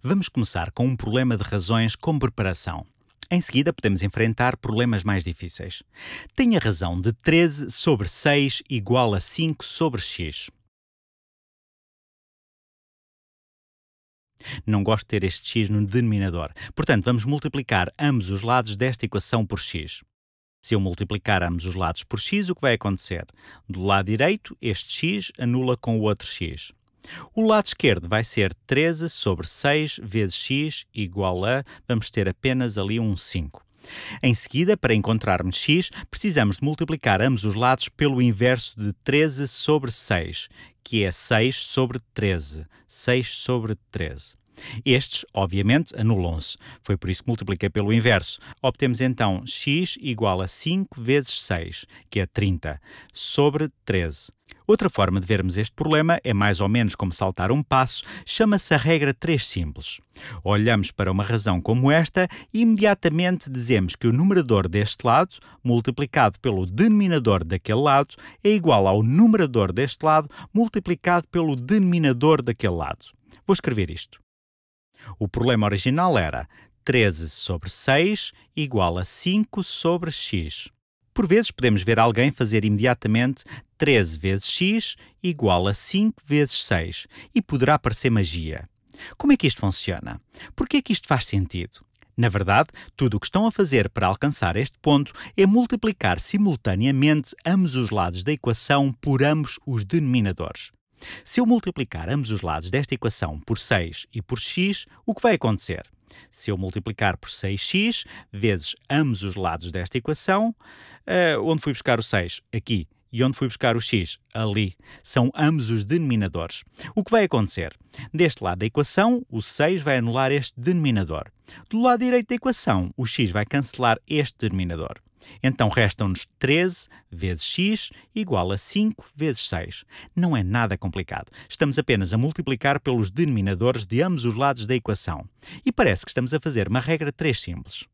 Vamos começar com um problema de razões com preparação. Em seguida, podemos enfrentar problemas mais difíceis. Tenha razão de 13 sobre 6 igual a 5 sobre x. Não gosto de ter este x no denominador. Portanto, vamos multiplicar ambos os lados desta equação por x. Se eu multiplicar ambos os lados por x, o que vai acontecer? Do lado direito, este x anula com o outro x. O lado esquerdo vai ser 13 sobre 6 vezes x igual a, vamos ter apenas ali um 5. Em seguida, para encontrarmos x, precisamos de multiplicar ambos os lados pelo inverso de 13 sobre 6, que é 6 sobre 13. 6 sobre 13. Estes, obviamente, anulam-se. Foi por isso que multipliquei pelo inverso. Obtemos então x igual a 5 vezes 6, que é 30, sobre 13. Outra forma de vermos este problema é mais ou menos como saltar um passo, chama-se a regra 3 simples. Olhamos para uma razão como esta e imediatamente dizemos que o numerador deste lado, multiplicado pelo denominador daquele lado, é igual ao numerador deste lado, multiplicado pelo denominador daquele lado. Vou escrever isto. O problema original era 13 sobre 6 igual a 5 sobre x. Por vezes, podemos ver alguém fazer imediatamente 13 vezes x igual a 5 vezes 6 e poderá parecer magia. Como é que isto funciona? Por que é que isto faz sentido? Na verdade, tudo o que estão a fazer para alcançar este ponto é multiplicar simultaneamente ambos os lados da equação por ambos os denominadores. Se eu multiplicar ambos os lados desta equação por 6 e por x, o que vai acontecer? Se eu multiplicar por 6x vezes ambos os lados desta equação, uh, onde fui buscar o 6? Aqui. E onde fui buscar o x? Ali. São ambos os denominadores. O que vai acontecer? Deste lado da equação, o 6 vai anular este denominador. Do lado direito da equação, o x vai cancelar este denominador. Então restam-nos 13 vezes x igual a 5 vezes 6. Não é nada complicado. Estamos apenas a multiplicar pelos denominadores de ambos os lados da equação. E parece que estamos a fazer uma regra 3 simples.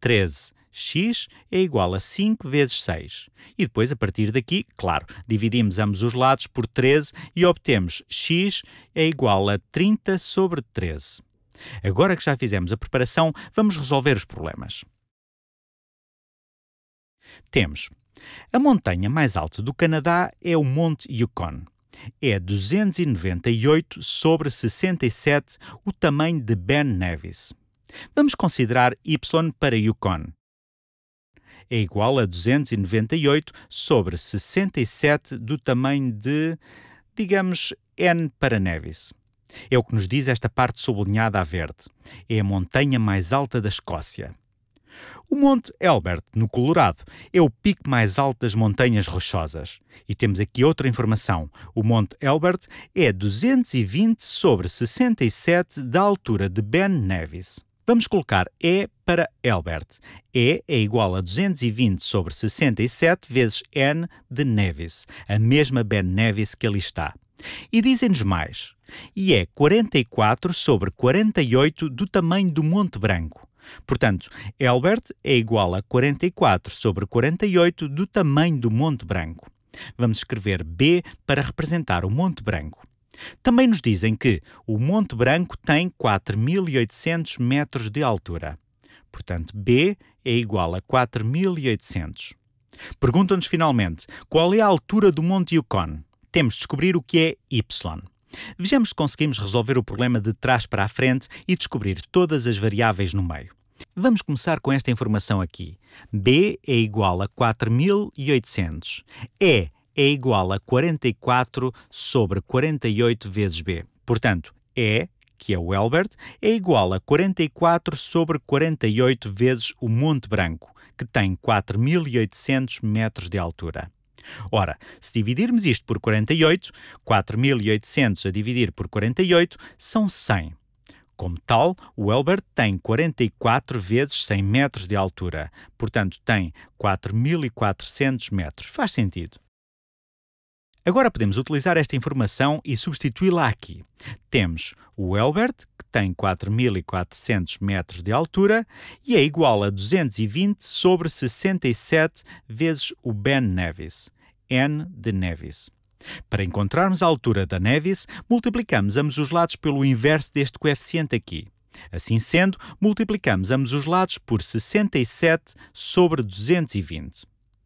13 x é igual a 5 vezes 6. E depois, a partir daqui, claro, dividimos ambos os lados por 13 e obtemos x é igual a 30 sobre 13. Agora que já fizemos a preparação, vamos resolver os problemas. Temos a montanha mais alta do Canadá é o Monte Yukon. É 298 sobre 67 o tamanho de Ben Nevis. Vamos considerar y para Yukon. É igual a 298 sobre 67 do tamanho de, digamos, N para Nevis. É o que nos diz esta parte sublinhada a verde. É a montanha mais alta da Escócia. O Monte Elbert, no Colorado, é o pico mais alto das Montanhas Rochosas. E temos aqui outra informação. O Monte Elbert é 220 sobre 67 da altura de Ben Nevis. Vamos colocar E para Elbert. E é igual a 220 sobre 67 vezes N de Nevis, a mesma Ben Nevis que ali está. E dizem-nos mais. E é 44 sobre 48 do tamanho do Monte Branco. Portanto, Elbert é igual a 44 sobre 48 do tamanho do Monte Branco. Vamos escrever B para representar o Monte Branco. Também nos dizem que o Monte Branco tem 4.800 metros de altura. Portanto, B é igual a 4.800. Perguntam-nos finalmente qual é a altura do Monte Yukon. Temos de descobrir o que é Y. Vejamos se conseguimos resolver o problema de trás para a frente e descobrir todas as variáveis no meio. Vamos começar com esta informação aqui. B é igual a 4800. E é igual a 44 sobre 48 vezes B. Portanto, E, que é o Albert, é igual a 44 sobre 48 vezes o Monte Branco, que tem 4800 metros de altura. Ora, se dividirmos isto por 48, 4.800 a dividir por 48 são 100. Como tal, o Elbert tem 44 vezes 100 metros de altura, portanto tem 4.400 metros. Faz sentido. Agora podemos utilizar esta informação e substituí-la aqui. Temos o Elbert, que tem 4.400 metros de altura e é igual a 220 sobre 67 vezes o Ben Nevis, N de Nevis. Para encontrarmos a altura da Nevis, multiplicamos ambos os lados pelo inverso deste coeficiente aqui. Assim sendo, multiplicamos ambos os lados por 67 sobre 220.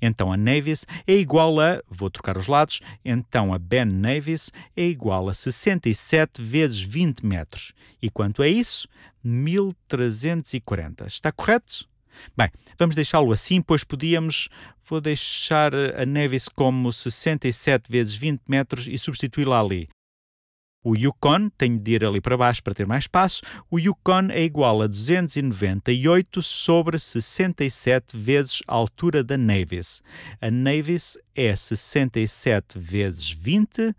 Então a Nevis é igual a, vou trocar os lados, então a Ben Nevis é igual a 67 vezes 20 metros. E quanto é isso? 1340. Está correto? Bem, vamos deixá-lo assim, pois podíamos. Vou deixar a Nevis como 67 vezes 20 metros e substituí-la ali. O Yukon, tenho de ir ali para baixo para ter mais espaço, o Yukon é igual a 298 sobre 67 vezes a altura da Nevis. A Nevis é 67 vezes 20.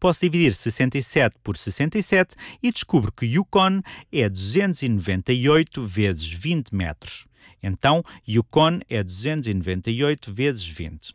Posso dividir 67 por 67 e descubro que Yukon é 298 vezes 20 metros. Então, Yukon é 298 vezes 20.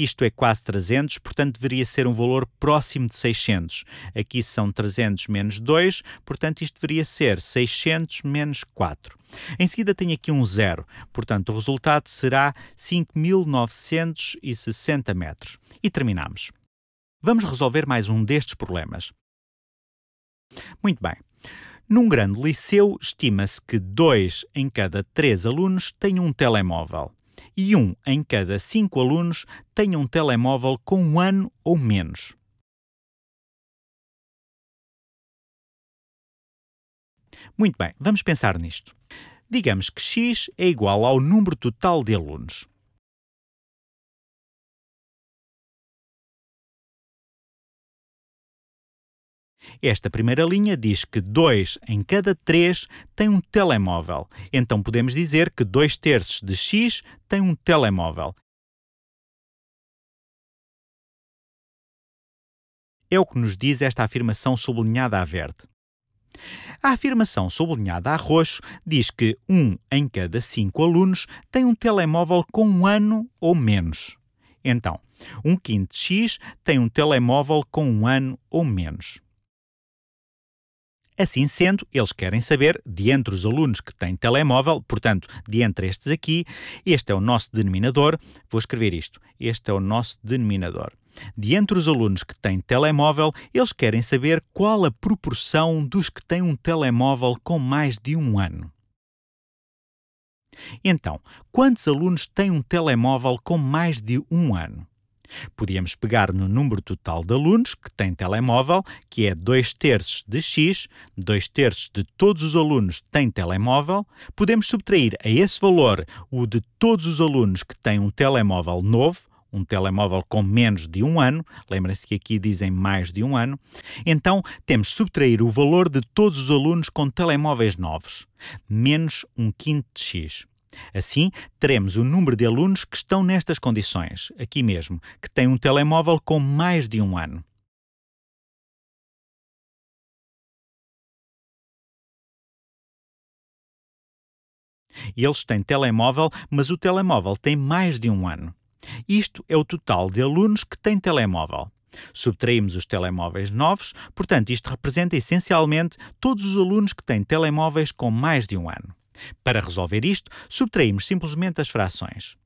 Isto é quase 300, portanto deveria ser um valor próximo de 600. Aqui são 300 menos 2, portanto isto deveria ser 600 menos 4. Em seguida tenho aqui um zero, portanto o resultado será 5.960 metros. E terminamos. Vamos resolver mais um destes problemas. Muito bem. Num grande liceu, estima-se que dois em cada três alunos têm um telemóvel e um em cada cinco alunos tem um telemóvel com um ano ou menos. Muito bem, vamos pensar nisto. Digamos que x é igual ao número total de alunos. Esta primeira linha diz que dois em cada três tem um telemóvel. Então podemos dizer que dois terços de X tem um telemóvel. É o que nos diz esta afirmação sublinhada a verde. A afirmação sublinhada a roxo diz que um em cada cinco alunos tem um telemóvel com um ano ou menos. Então, um quinto de X tem um telemóvel com um ano ou menos. Assim sendo, eles querem saber, de entre os alunos que têm telemóvel, portanto, de entre estes aqui, este é o nosso denominador, vou escrever isto, este é o nosso denominador. De entre os alunos que têm telemóvel, eles querem saber qual a proporção dos que têm um telemóvel com mais de um ano. Então, quantos alunos têm um telemóvel com mais de um ano? Podíamos pegar no número total de alunos que têm telemóvel, que é 2 terços de x, 2 terços de todos os alunos têm telemóvel, podemos subtrair a esse valor o de todos os alunos que têm um telemóvel novo, um telemóvel com menos de um ano, lembrem-se que aqui dizem mais de um ano, então temos de subtrair o valor de todos os alunos com telemóveis novos, menos um quinto de x. Assim, teremos o número de alunos que estão nestas condições, aqui mesmo, que têm um telemóvel com mais de um ano. Eles têm telemóvel, mas o telemóvel tem mais de um ano. Isto é o total de alunos que têm telemóvel. Subtraímos os telemóveis novos, portanto, isto representa essencialmente todos os alunos que têm telemóveis com mais de um ano. Para resolver isto, subtraímos simplesmente as frações.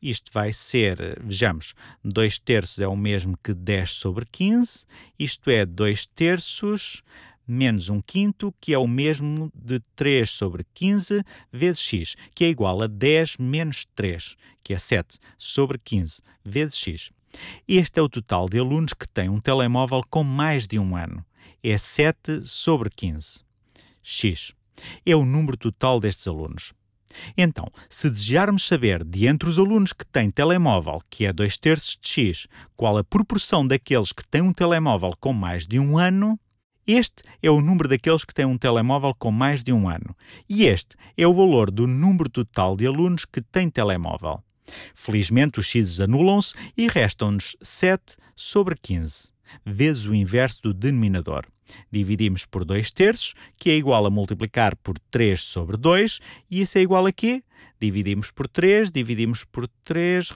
Isto vai ser, vejamos, 2 terços é o mesmo que 10 sobre 15, isto é 2 terços menos 1 quinto, que é o mesmo de 3 sobre 15 vezes x, que é igual a 10 menos 3, que é 7, sobre 15 vezes x. Este é o total de alunos que têm um telemóvel com mais de um ano. É 7 sobre 15. x é o número total destes alunos. Então, se desejarmos saber de entre os alunos que têm telemóvel, que é 2 terços de x, qual a proporção daqueles que têm um telemóvel com mais de um ano, este é o número daqueles que têm um telemóvel com mais de um ano. E este é o valor do número total de alunos que têm telemóvel. Felizmente, os x anulam-se e restam-nos 7 sobre 15, vezes o inverso do denominador. Dividimos por 2 terços, que é igual a multiplicar por 3 sobre 2, e isso é igual a quê? Dividimos por 3, dividimos por 3,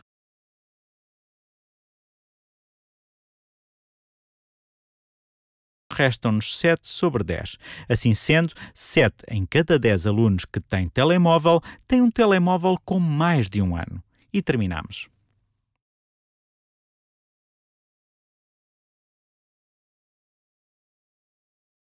restam-nos 7 sobre 10. Assim sendo, 7 em cada 10 alunos que têm telemóvel têm um telemóvel com mais de um ano. E terminamos.